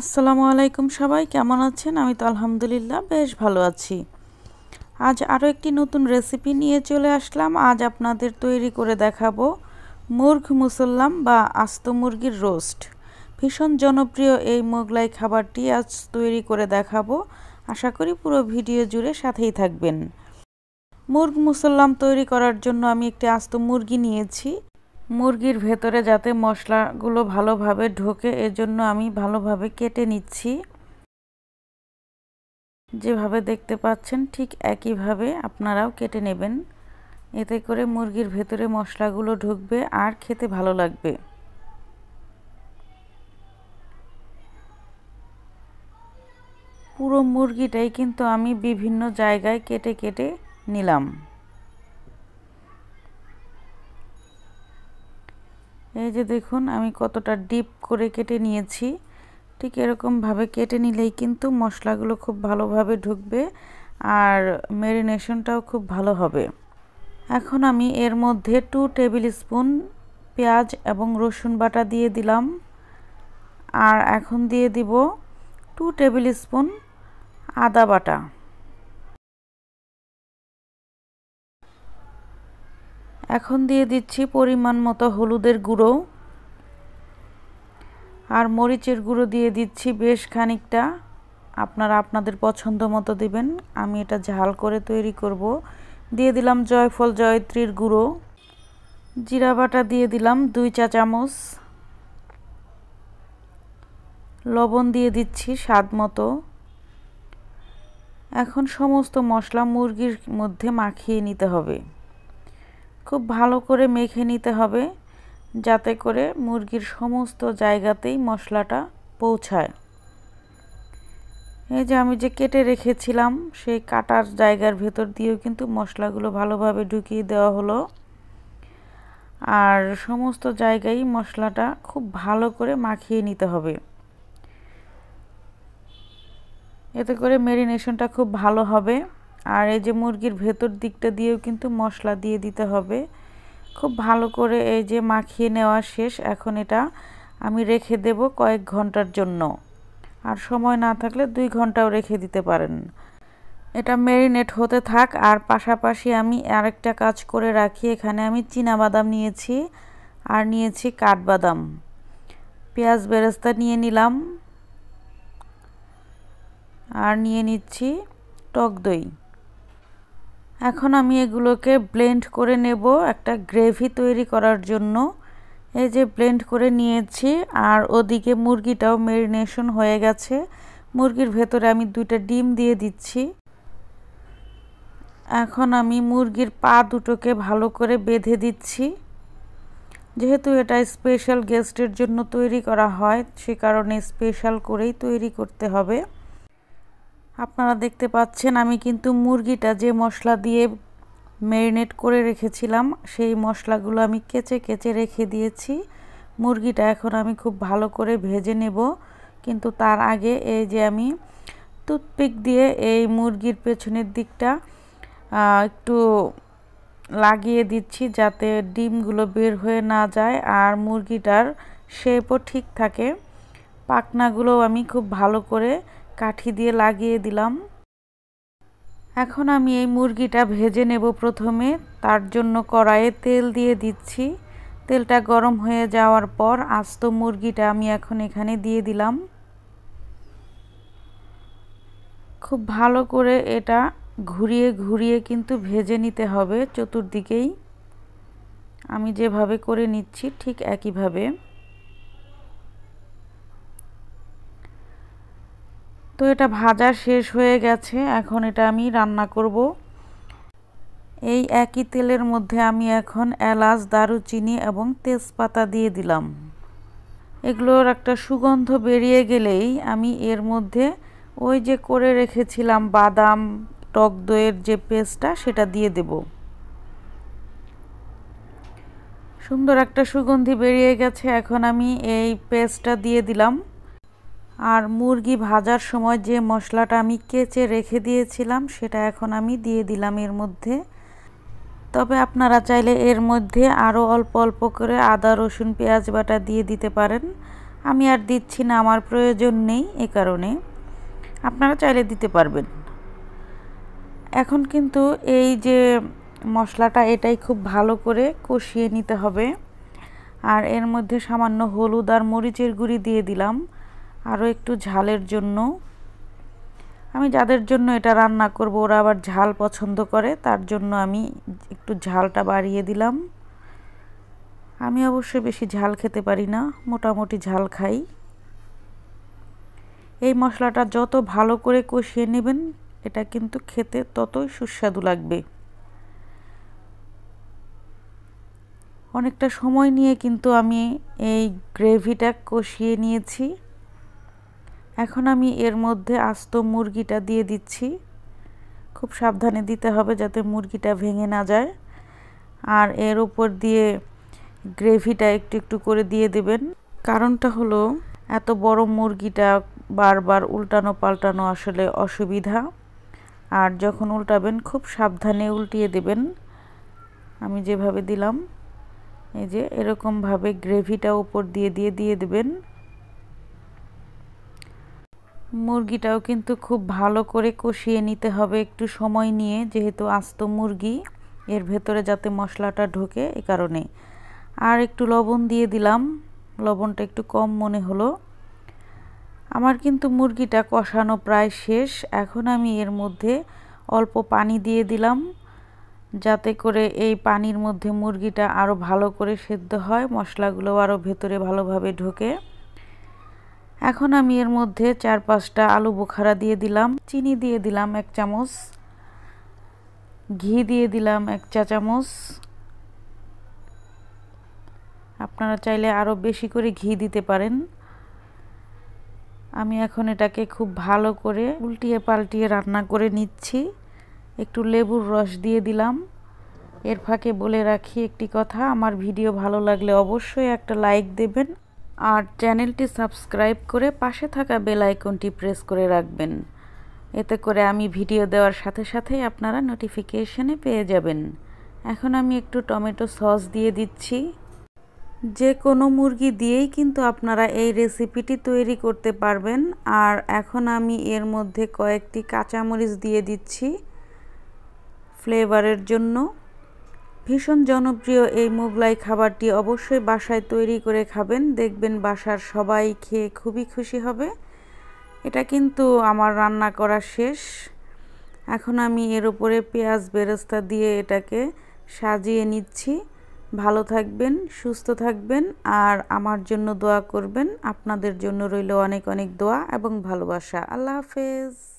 আসসালামু আলাইকুম সবাই কেমন আছেন আমি তো আলহামদুলিল্লাহ বেশ ভালো আছি আজ আরও একটি নতুন রেসিপি নিয়ে চলে আসলাম আজ আপনাদের তৈরি করে দেখাবো মুর্গ মুসল্লাম বা আস্ত মুরগির রোস্ট ভীষণ জনপ্রিয় এই মোগলাই খাবারটি আজ তৈরি করে দেখাবো আশা করি পুরো ভিডিও জুড়ে সাথেই থাকবেন মুরগ মুসল্লাম তৈরি করার জন্য আমি একটি আস্ত মুরগি নিয়েছি মুরগির ভেতরে যাতে মশলাগুলো ভালোভাবে ঢোকে এজন্য আমি ভালোভাবে কেটে নিচ্ছি যেভাবে দেখতে পাচ্ছেন ঠিক একইভাবে আপনারাও কেটে নেবেন এতে করে মুরগির ভেতরে মশলাগুলো ঢুকবে আর খেতে ভালো লাগবে পুরো মুরগিটাই কিন্তু আমি বিভিন্ন জায়গায় কেটে কেটে নিলাম এই যে দেখুন আমি কতটা ডিপ করে কেটে নিয়েছি ঠিক এরকমভাবে কেটে নিলেই কিন্তু মশলাগুলো খুব ভালোভাবে ঢুকবে আর ম্যারিনেশনটাও খুব ভালো হবে এখন আমি এর মধ্যে টু টেবিল স্পুন পেঁয়াজ এবং রসুন বাটা দিয়ে দিলাম আর এখন দিয়ে দিব টু টেবিল স্পুন আদা বাটা এখন দিয়ে দিচ্ছি পরিমাণ মতো হলুদের গুঁড়ো আর মরিচের গুঁড়ো দিয়ে দিচ্ছি বেশ খানিকটা আপনারা আপনাদের পছন্দ মতো দিবেন আমি এটা ঝাল করে তৈরি করব দিয়ে দিলাম জয়ফল জয়ত্রীর গুঁড়ো জিরা বাটা দিয়ে দিলাম দুই চা চামচ লবণ দিয়ে দিচ্ছি স্বাদ মতো এখন সমস্ত মশলা মুরগির মধ্যে মাখিয়ে নিতে হবে খুব ভালো করে মেখে নিতে হবে যাতে করে মুরগির সমস্ত জায়গাতেই মশলাটা পৌঁছায় এই যে আমি যে কেটে রেখেছিলাম সেই কাটার জায়গার ভেতর দিয়েও কিন্তু মশলাগুলো ভালোভাবে ঢুকিয়ে দেওয়া হলো আর সমস্ত জায়গায় মশলাটা খুব ভালো করে মাখিয়ে নিতে হবে এতে করে মেরিনেশনটা খুব ভালো হবে আর এই যে মুরগির ভেতর দিকটা দিয়েও কিন্তু মশলা দিয়ে দিতে হবে খুব ভালো করে এই যে মাখিয়ে নেওয়া শেষ এখন এটা আমি রেখে দেব কয়েক ঘন্টার জন্য আর সময় না থাকলে দুই ঘন্টাও রেখে দিতে পারেন এটা ম্যারিনেট হতে থাক আর পাশাপাশি আমি আরেকটা কাজ করে রাখি এখানে আমি বাদাম নিয়েছি আর নিয়েছি কাঠবাদাম পেঁয়াজ বেরেস্তা নিয়ে নিলাম আর নিয়ে নিচ্ছি টক দই এখন আমি এগুলোকে ব্লেন্ড করে নেব একটা গ্রেভি তৈরি করার জন্য এই যে ব্লেন্ড করে নিয়েছি আর ওদিকে মুরগিটাও মেরিনেশন হয়ে গেছে মুরগির ভেতরে আমি দুইটা ডিম দিয়ে দিচ্ছি এখন আমি মুরগির পা দুটোকে ভালো করে বেঁধে দিচ্ছি যেহেতু এটা স্পেশাল গেস্টের জন্য তৈরি করা হয় সে কারণে স্পেশাল করেই তৈরি করতে হবে আপনারা দেখতে পাচ্ছেন আমি কিন্তু মুরগিটা যে মশলা দিয়ে ম্যারিনেট করে রেখেছিলাম সেই মশলাগুলো আমি কেচে কেচে রেখে দিয়েছি মুরগিটা এখন আমি খুব ভালো করে ভেজে নেব কিন্তু তার আগে এই যে আমি টুথপিক দিয়ে এই মুরগির পেছনের দিকটা একটু লাগিয়ে দিচ্ছি যাতে ডিমগুলো বের হয়ে না যায় আর মুরগিটার শেপও ঠিক থাকে পাকনাগুলো আমি খুব ভালো করে কাঠি দিয়ে লাগিয়ে দিলাম এখন আমি এই মুরগিটা ভেজে নেব প্রথমে তার জন্য কড়াইয়ে তেল দিয়ে দিচ্ছি তেলটা গরম হয়ে যাওয়ার পর আস্ত মুরগিটা আমি এখন এখানে দিয়ে দিলাম খুব ভালো করে এটা ঘুরিয়ে ঘুরিয়ে কিন্তু ভেজে নিতে হবে চতুর্দিকেই আমি যেভাবে করে নিচ্ছি ঠিক একইভাবে তো এটা ভাজা শেষ হয়ে গেছে এখন এটা আমি রান্না করব এই একই তেলের মধ্যে আমি এখন এলাচ দারুচিনি এবং তেজপাতা দিয়ে দিলাম এগুলোর একটা সুগন্ধ বেরিয়ে গেলেই আমি এর মধ্যে ওই যে করে রেখেছিলাম বাদাম টক দইয়ের যে পেস্টটা সেটা দিয়ে দেব সুন্দর একটা সুগন্ধি বেরিয়ে গেছে এখন আমি এই পেস্টটা দিয়ে দিলাম আর মুরগি ভাজার সময় যে মশলাটা আমি কেচে রেখে দিয়েছিলাম সেটা এখন আমি দিয়ে দিলাম এর মধ্যে তবে আপনারা চাইলে এর মধ্যে আরও অল্প অল্প করে আদা রসুন পেঁয়াজ বাটা দিয়ে দিতে পারেন আমি আর দিচ্ছি না আমার প্রয়োজন নেই এ কারণে আপনারা চাইলে দিতে পারবেন এখন কিন্তু এই যে মশলাটা এটাই খুব ভালো করে কষিয়ে নিতে হবে আর এর মধ্যে সামান্য হলুদ আর মরিচের গুঁড়ি দিয়ে দিলাম আরও একটু ঝালের জন্য আমি যাদের জন্য এটা রান্না করব ওরা আবার ঝাল পছন্দ করে তার জন্য আমি একটু ঝালটা বাড়িয়ে দিলাম আমি অবশ্যই বেশি ঝাল খেতে পারি না মোটামুটি ঝাল খাই এই মশলাটা যত ভালো করে কষিয়ে নেবেন এটা কিন্তু খেতে ততই সুস্বাদু লাগবে অনেকটা সময় নিয়ে কিন্তু আমি এই গ্রেভিটা কষিয়ে নিয়েছি এখন আমি এর মধ্যে আস্ত মুরগিটা দিয়ে দিচ্ছি খুব সাবধানে দিতে হবে যাতে মুরগিটা ভেঙে না যায় আর এর উপর দিয়ে গ্রেভিটা একটু একটু করে দিয়ে দেবেন কারণটা হলো এত বড় মুরগিটা বারবার উল্টানো পাল্টানো আসলে অসুবিধা আর যখন উল্টাবেন খুব সাবধানে উল্টিয়ে দেবেন আমি যেভাবে দিলাম এই যে এরকমভাবে গ্রেভিটা উপর দিয়ে দিয়ে দিয়ে দেবেন মুরগিটাও কিন্তু খুব ভালো করে কষিয়ে নিতে হবে একটু সময় নিয়ে যেহেতু আস্ত মুরগি এর ভেতরে যাতে মশলাটা ঢোকে এ কারণে আর একটু লবণ দিয়ে দিলাম লবণটা একটু কম মনে হলো আমার কিন্তু মুরগিটা কষানো প্রায় শেষ এখন আমি এর মধ্যে অল্প পানি দিয়ে দিলাম যাতে করে এই পানির মধ্যে মুরগিটা আরও ভালো করে সেদ্ধ হয় মশলাগুলো আরও ভেতরে ভালোভাবে ঢোকে এখন আমি এর মধ্যে চার পাঁচটা আলু বোখারা দিয়ে দিলাম চিনি দিয়ে দিলাম এক চামচ ঘি দিয়ে দিলাম এক চা চামচ আপনারা চাইলে আরও বেশি করে ঘি দিতে পারেন আমি এখন এটাকে খুব ভালো করে উল্টিয়ে পাল্টিয়ে রান্না করে নিচ্ছি একটু লেবুর রস দিয়ে দিলাম এর ফাঁকে বলে রাখি একটি কথা আমার ভিডিও ভালো লাগলে অবশ্যই একটা লাইক দেবেন আর চ্যানেলটি সাবস্ক্রাইব করে পাশে থাকা বেল আইকনটি প্রেস করে রাখবেন এতে করে আমি ভিডিও দেওয়ার সাথে সাথেই আপনারা নোটিফিকেশনে পেয়ে যাবেন এখন আমি একটু টমেটো সস দিয়ে দিচ্ছি যে কোনো মুরগি দিয়েই কিন্তু আপনারা এই রেসিপিটি তৈরি করতে পারবেন আর এখন আমি এর মধ্যে কয়েকটি কাঁচামরিচ দিয়ে দিচ্ছি ফ্লেভারের জন্য ভীষণ জনপ্রিয় এই মোগলাই খাবারটি অবশ্যই বাসায় তৈরি করে খাবেন দেখবেন বাসার সবাই খেয়ে খুবই খুশি হবে এটা কিন্তু আমার রান্না করা শেষ এখন আমি এর উপরে পেঁয়াজ বেরস্তা দিয়ে এটাকে সাজিয়ে নিচ্ছি ভালো থাকবেন সুস্থ থাকবেন আর আমার জন্য দোয়া করবেন আপনাদের জন্য রইল অনেক অনেক দোয়া এবং ভালোবাসা আল্লাহ হাফেজ